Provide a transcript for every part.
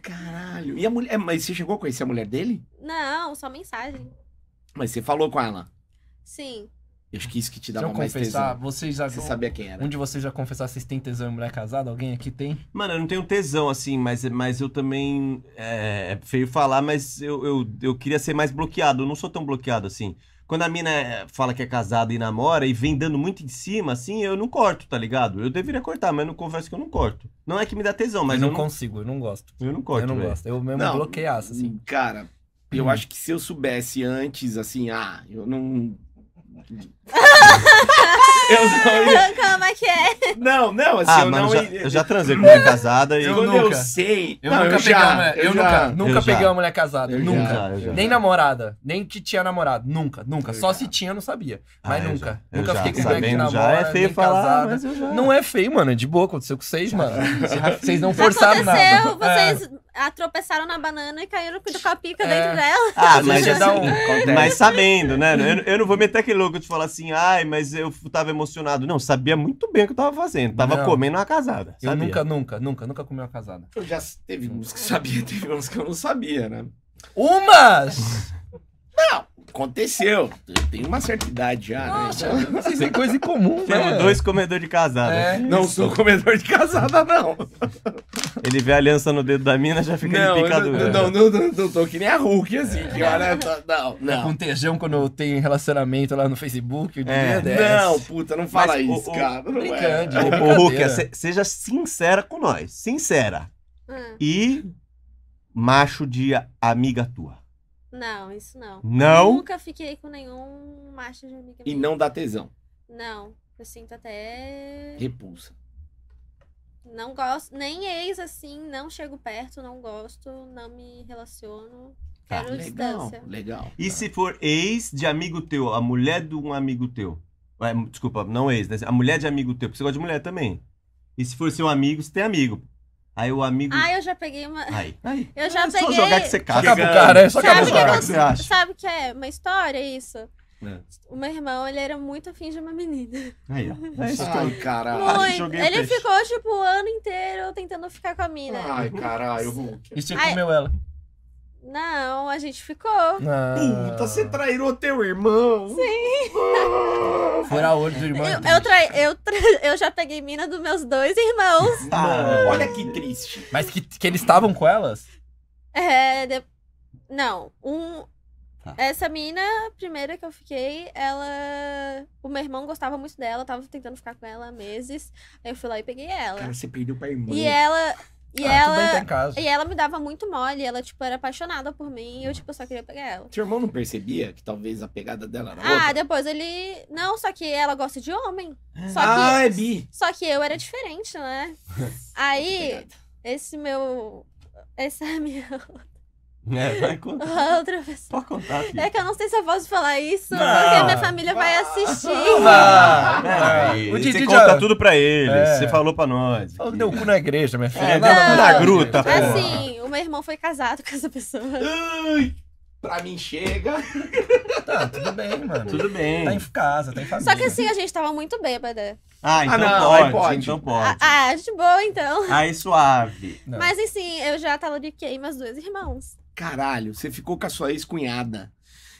Caralho. E a mulher. Mas você chegou a conhecer a mulher dele? Não, só mensagem. Mas você falou com ela? Sim. Eu quis que te dava mais confessar, tesão. Vocês já, você sabia quem era. Um de vocês já confessar se têm tesão em mulher casada? Alguém aqui tem? Mano, eu não tenho tesão, assim, mas, mas eu também... É, é feio falar, mas eu, eu, eu queria ser mais bloqueado. Eu não sou tão bloqueado, assim. Quando a mina é, fala que é casada e namora e vem dando muito em cima, assim, eu não corto, tá ligado? Eu deveria cortar, mas eu não confesso que eu não corto. Não é que me dá tesão, mas eu, eu não, consigo, eu não gosto. Eu não corto, Eu não véio. gosto, eu mesmo bloqueio assim. Cara, eu hum. acho que se eu soubesse antes, assim, ah, eu não eu não ia... Como é que é? Não, não, assim, ah, eu mano, não já, Eu já transei com mulher casada e... Eu nunca. eu sei... Eu não, nunca eu peguei uma mulher... Eu, eu nunca, já, nunca eu peguei uma mulher casada. nunca. nem namorada. Nem que tinha namorado. Nunca, nunca. Só se tinha, eu não sabia. Ah, mas ah, nunca. nunca fiquei com mulher que é namora, é feio falar, mas eu já... Não é feio, mano. É de boa. Aconteceu com vocês, mano. Vocês não forçaram nada. Aconteceu, é. vocês atropeçaram na banana e caíram com a pica é. dentro é. dela. Ah, mas, um, é assim, mas sabendo, né? Eu, eu, não vou meter aquele louco de falar assim, ai, mas eu tava emocionado. Não, sabia muito bem o que eu tava fazendo. Tava não. comendo uma casada. Sabia. Eu nunca, nunca, nunca, nunca comi uma casada. Eu já teve uns que sabia, teve uns que eu não sabia, né? Umas! Não, aconteceu. Eu tenho uma certa idade já, né? Nossa, né? Então... Vocês têm coisa em comum, né? Temos dois comedores de casada. É, não sou comedor de casada, não. Ele vê a aliança no dedo da mina, já fica não, de picadura. Não, não, não, não, tô que nem a Hulk, assim, que é. olha, tá, não, tá não. Com tesão quando eu tenho relacionamento lá no Facebook, é. Não, puta, não fala isso, cara. O é. Hulk, seja sincera com nós, sincera. Hum. E macho de amiga tua. Não, isso não. Não? Nunca fiquei com nenhum macho de amiga. E não dá tesão. Não, eu sinto até... Repulsa. Não gosto, nem ex assim, não chego perto, não gosto, não me relaciono. Tá. Quero distância legal, distância. Legal. E tá. se for ex de amigo teu, a mulher de um amigo teu? É, desculpa, não ex, né? A mulher de amigo teu, porque você gosta de mulher também. E se for seu amigo, você tem amigo. Aí o amigo. Ah, eu já peguei uma. Aí. aí. Eu é já é peguei. Só jogar que você caga. Acaba cara, é só que é você acha Sabe o que é uma história isso? É. O meu irmão, ele era muito afim de uma menina. Aí, ó. É Ai, caralho. Ele peixe. ficou, tipo, o ano inteiro tentando ficar com a mina. Ai, caralho, E você Ai... comeu ela? Não, a gente ficou. Não. Ah. Puta, você trairou teu irmão. Sim. Ah, Fora olho do irmão. Eu, eu, trai, eu, tra... eu já peguei mina dos meus dois irmãos. Ah, olha que triste. Mas que, que eles estavam com elas? É, de... não. Um, Tá. Essa mina, primeira que eu fiquei, ela. O meu irmão gostava muito dela, tava tentando ficar com ela há meses. Aí eu fui lá e peguei ela. Cara, você pediu pra irmã. E ela. E, ah, ela, tá e ela me dava muito mole, ela, tipo, era apaixonada por mim e eu, tipo, só queria pegar ela. Seu irmão não percebia que talvez a pegada dela era Ah, outra? depois ele... Não, só que ela gosta de homem. É. Só ah, que... é bi. Só que eu era diferente, né? Aí, esse meu... Essa minha É, vai contar. Ah, outra vez. Pode contar, filho. É que eu não sei se eu posso falar isso, não, porque minha família vai assistir. Não, não, o Didi você conta já... tudo pra eles. É. Você falou pra nós. Que... Deu o cu na igreja, minha é, filha. Tá é, não, na gruta, pô. Assim, o meu irmão foi casado com essa pessoa. Ai, pra mim chega. Tá, tudo bem, mano. Tudo bem. Tá em casa, tá em família. Só que assim, a gente tava muito bêbada. Ah, ah então ah, não, pode, pode, Então pode. Ah, ah, de boa, então. Aí suave. Não. Mas assim, eu já de queima as dois irmãos caralho, você ficou com a sua ex-cunhada.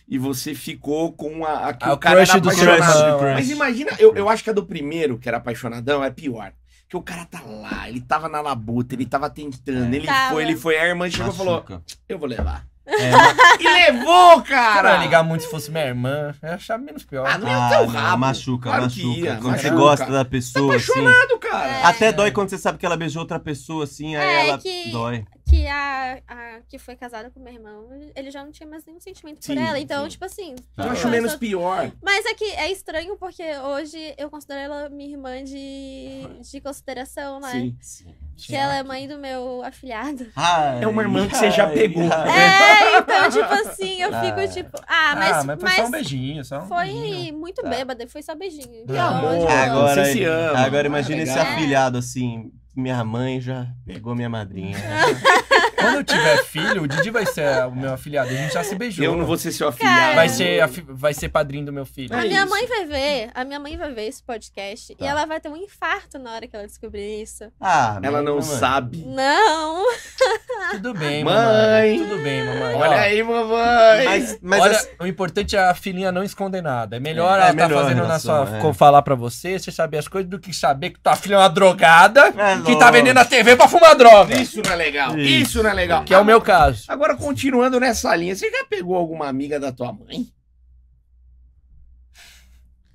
E você ficou com a, a que ah, o cara crush era do Crush. Mas imagina, eu, eu acho que a do primeiro, que era apaixonadão, é pior. Que o cara tá lá, ele tava na labuta, ele tava tentando, é. ele tava. foi, ele foi, a irmã chegou e falou: Eu vou levar. É, E levou, cara! não ia ligar muito se fosse minha irmã. Eu ia achar menos pior. Ah, não ia ah, ter o rabo. Machuca, claro machuca. Ia, quando machuca. você gosta da pessoa. Tá apaixonado, assim. cara. É. Até dói quando você sabe que ela beijou outra pessoa, assim, aí é, ela que... dói que a, a, que foi casada com meu irmão, ele já não tinha mais nenhum sentimento sim, por ela. Então, sim. tipo assim. Eu tipo, acho menos pior. Mas é que é estranho porque hoje eu considero ela minha irmã de, de consideração, né? Sim, sim. Que ela é mãe do meu afilhado. Ai, é uma irmã que você já pegou. Ai. É, é, então, tipo assim, eu fico ah. tipo. Ah, mas. Ah, mas foi mas só um beijinho, só um Foi beijinho. muito tá. bêbada, foi só beijinho. Então, amor, hoje, tipo, agora, se ama, agora imagina ah, esse é. afilhado assim, minha mãe já pegou minha madrinha. Quando eu tiver filho, o Didi vai ser o meu afiliado. A gente já se beijou. Eu não vou ser seu afiliado. Vai ser, vai ser padrinho do meu filho. A é minha isso. mãe vai ver. A minha mãe vai ver esse podcast. Tá. E ela vai ter um infarto na hora que ela descobrir isso. Ah, ela não mãe. sabe. Não. Tudo bem, mãe. mamãe. Tudo bem, mamãe. Olha ó, aí, mamãe. Mas, mas olha, assim... o importante é a filhinha não esconder nada. É melhor é, ela é, é tá fazendo na sua. É. falar pra você, você saber as coisas, do que saber que tua filha é uma drogada é que tá vendendo a TV pra fumar droga. Isso não é legal. Isso, Isso não é legal. Que é o meu caso. Agora, continuando nessa linha, você já pegou alguma amiga da tua mãe?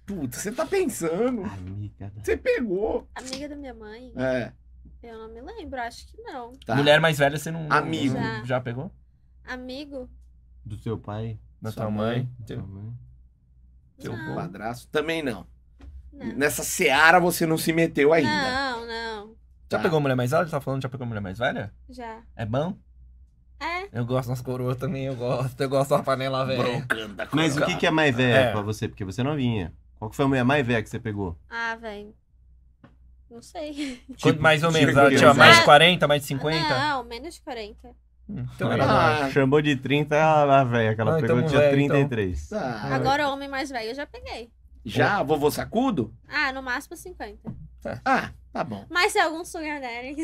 Puta, você tá pensando. Amiga Você pegou. Amiga da minha mãe. É. Eu não me lembro, acho que não. Tá. Mulher mais velha, você não. Amigo. Já, já pegou? Amigo? Do seu pai? Da tua mãe? mãe teu teu padrasto? Também não. não. Nessa seara você não se meteu ainda. Não, não. Já tá. pegou mulher mais velha? Você tá falando já pegou mulher mais velha? Já. É bom? É. Eu gosto das coroas também, eu gosto. Eu gosto da panela velha. Mas o que, que é mais velha é. pra você? Porque você é não vinha. Qual que foi a mulher mais velha que você pegou? Ah, velho. Não sei. Tipo, mais ou menos. Tipo, ela tinha tipo, ah, mais de 40, mais de 50? Não, menos de 40. Então, ela ah. chamou de 30 a velha, que ela ah, pegou então, tinha 33. É, então. Ah. Agora, homem mais velho, eu já peguei. Já? É. Vovô sacudo? Ah, no máximo 50. Tá. Ah, tá bom. Mas se é algum sugar daddy...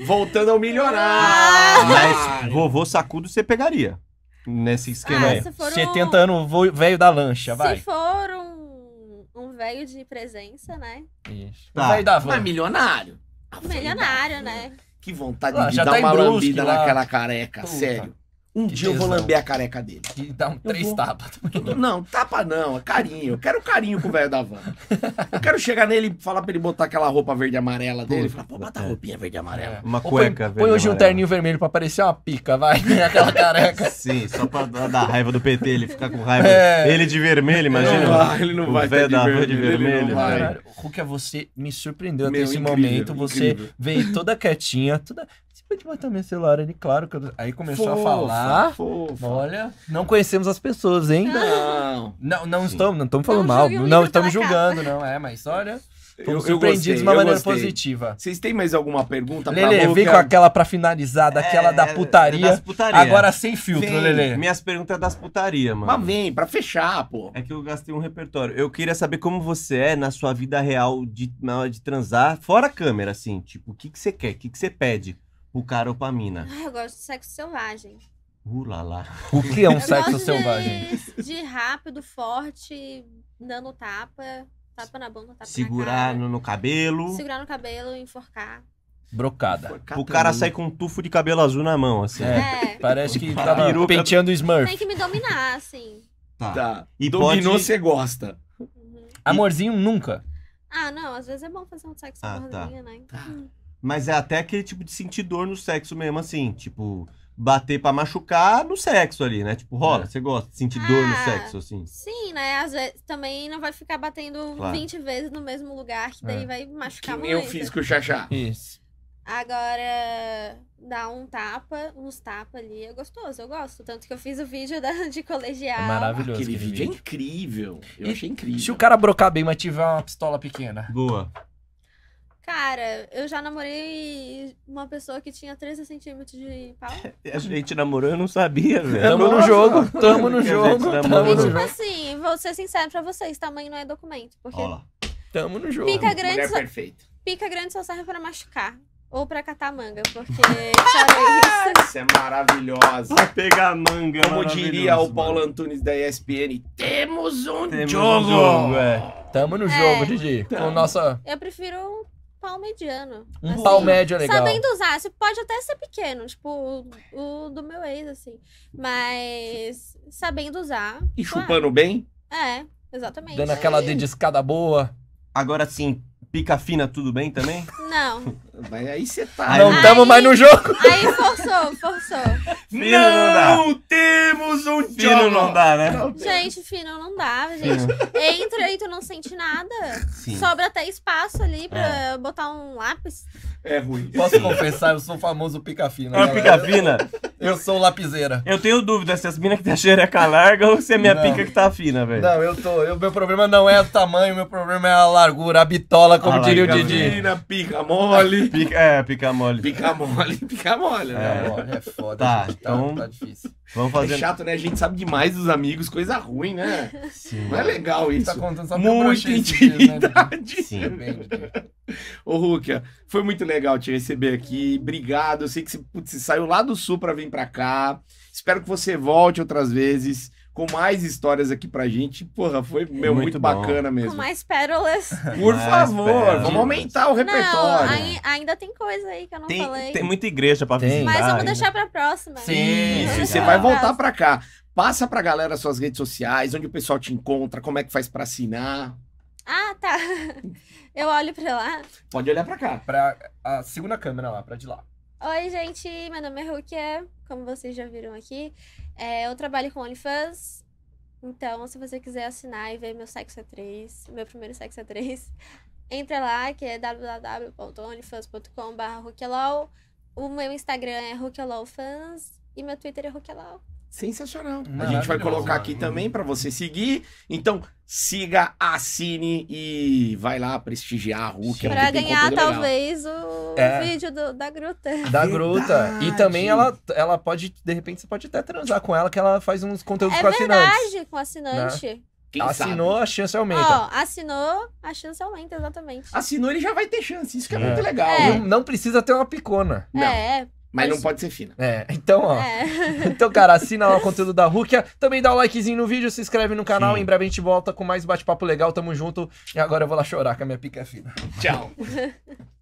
Voltando ao milionário. Ah! Mas vovô sacudo você pegaria. Nesse esquema ah, aí. Um... 70 anos velho da lancha, vai. Se for velho de presença, né? Isso. Tá. Mas milionário. Milionário, né? Que vontade ah, de dar tá uma lambida lá. naquela careca, Puta. sério. Um que dia tesão. eu vou lamber a careca dele. E dá um três vou... tapas. Não, tapa não, é carinho. Eu quero carinho com o velho da van. Eu quero chegar nele e falar pra ele botar aquela roupa verde e amarela dele. Falar, pô, bota a é. roupinha verde e amarela. É. Uma cueca põe, verde. Põe hoje um terninho vermelho pra parecer uma pica, vai. Aquela careca. Sim, só pra dar raiva do PT, ele ficar com raiva. É. Ele de vermelho, imagina. Não, vai, ele não vai. O velho da van de vermelho. Ruka, é você me surpreendeu Meu, incrível, momento. Incrível. Você veio toda quietinha, toda pode botar meu celular ali, claro. Eu... Aí começou fofa, a falar. Fofa. Olha, não conhecemos as pessoas, hein? Não. Não, não estamos, não estamos falando não mal. Não estamos julgando, não. É, mas olha. Fomos eu, eu gostei, de uma maneira gostei. positiva. Vocês têm mais alguma pergunta Lelê, pra Lele, vem com aquela pra finalizar, daquela é, da é putaria. putaria. Agora sem filtro, Lele. Minhas perguntas das putaria, mano. Mas vem, pra fechar, pô. É que eu gastei um repertório. Eu queria saber como você é na sua vida real de, na hora de transar, fora câmera, assim. Tipo, o que, que você quer? O que, que você pede? o Pucaropamina. Ah, eu gosto de sexo selvagem. Ulala. Uh, o que é um eu sexo selvagem? De, de, rápido, forte, dando tapa, tapa na bunda, tapa Segurar na cara, no cabelo. Segurar no cabelo, enforcar. Brocada. o cara sai com um tufo de cabelo azul na mão, assim. É. é. Parece que tá penteando o Smurf. Tem que me dominar, assim. Tá. tá. E Dominou, você pode... gosta. Uhum. Amorzinho, nunca. Ah, não. Às vezes é bom fazer um sexo ah, amorzinho, tá. né? Tá. Hum. Mas é até aquele tipo de sentir dor no sexo mesmo, assim, tipo, bater para machucar no sexo ali, né? Tipo, rola, é. você gosta de sentir ah, dor no ah, sexo, assim? Sim, né? Às vezes também não vai ficar batendo claro. 20 vezes no mesmo lugar, que daí é. vai machucar que muito. Eu fiz com o Xaxá. Isso. Agora, dar um tapa, uns tapas ali é gostoso, eu gosto. Tanto que eu fiz o vídeo da, de colegial. É maravilhoso. Aquele, aquele vídeo, é vídeo é incrível. Eu e achei incrível. Se o cara brocar bem, mas tiver uma pistola pequena. Boa. Cara, eu já namorei uma pessoa que tinha 13 centímetros de pau. A gente namorou, eu não sabia, velho. Tamo no jogo, tamo no jogo. Tamo e tipo assim, vou ser sincero pra vocês, tamanho não é documento. Porque Olá. Tamo no jogo. Pica grande, só, perfeito. pica grande só serve pra machucar. Ou pra catar manga, porque é isso. é maravilhosa. Pra pegar manga, Como diria o Paulo Antunes da ESPN, temos um temos jogo. Um jogo é. Tamo no é, jogo, Didi. Tamo. Com nossa... Eu prefiro pau mediano. Um assim, pau médio é legal. Sabendo usar, você pode até ser pequeno, tipo o, o do meu ex, assim. Mas sabendo usar. E claro. Tipo, ah, chupando bem? É, exatamente. Dando aquela dediscada boa. Agora sim, pica fina tudo bem também? Não. Mas aí você tá. Não tamo mais no jogo. Aí forçou, forçou. não, não temos fino não dá, né? Gente, fino não dá, gente. É. Entra e tu não sente nada. Sim. Sobra até espaço ali pra é. botar um lápis. É ruim. Posso confessar, eu sou o famoso pica-fina. É pica-fina? Eu sou lapiseira. Eu tenho dúvida se as minas que tem a xereca larga ou se é minha não. pica que tá fina, velho. Não, eu tô. Eu, meu problema não é o tamanho, meu problema é a largura, a bitola, como a diria o Didi. Fina, pica mole. Pica, é, pica mole. Pica mole, pica mole, né? É, é foda. Tá, gente, tá, então, tá, tá difícil. Vamos fazer. É chato, né? A gente sabe demais dos amigos, coisa ruim, né? Sim. Não é legal isso. Tá contando só Muita né, intimidade. Dias, né? Sim. É Ô, Rukia, foi muito legal te receber aqui. Obrigado. Eu sei que você, putz, você saiu lá do sul para vir para cá. Espero que você volte outras vezes com mais histórias aqui pra gente. Porra, foi é meu, muito, muito bacana mesmo. Com mais pérolas. Por mais favor, pérolas. vamos aumentar o repertório. Não, ainda tem coisa aí que eu não tem, falei. Tem muita igreja pra tem, visitar. Mas vamos deixar pra próxima. Sim, Isso, você vai voltar pra cá. Passa pra galera suas redes sociais, onde o pessoal te encontra, como é que faz para assinar. Ah, tá. Eu olho pra lá. Pode olhar pra cá. Pra a segunda câmera lá, pra de lá. Oi, gente. Meu nome é Rukia, como vocês já viram aqui. É, eu trabalho com OnlyFans. Então, se você quiser assinar e ver meu sexo a 3, meu primeiro sexo a 3, entra lá, que é www.onlyfans.com.br O meu Instagram é rukialawfans e meu Twitter é rukialaw. Sensacional. A gente vai colocar aqui também para você seguir. Então, siga, assine e vai lá prestigiar a RUC. É pra ganhar, talvez, o é. vídeo do, da gruta. Da Verdade. gruta. E também ela, ela pode, de repente, você pode até transar com ela, que ela faz uns conteúdos é com assinantes. É verdade, com assinante. Né? Quem assinou, sabe? a chance aumenta. Ó, oh, assinou, a chance aumenta, exatamente. Assinou, ele já vai ter chance. Isso que é, é. muito legal. É. Não, não, precisa ter uma picona. É. Não. É, mas não pode ser fina. É, então, ó. É. Então, cara, assina lá o conteúdo da Rukia. Também dá o um likezinho no vídeo, se inscreve no canal. Sim. Em breve a gente volta com mais bate-papo legal. Tamo junto. E agora eu vou lá chorar com a minha pica fina. Tchau.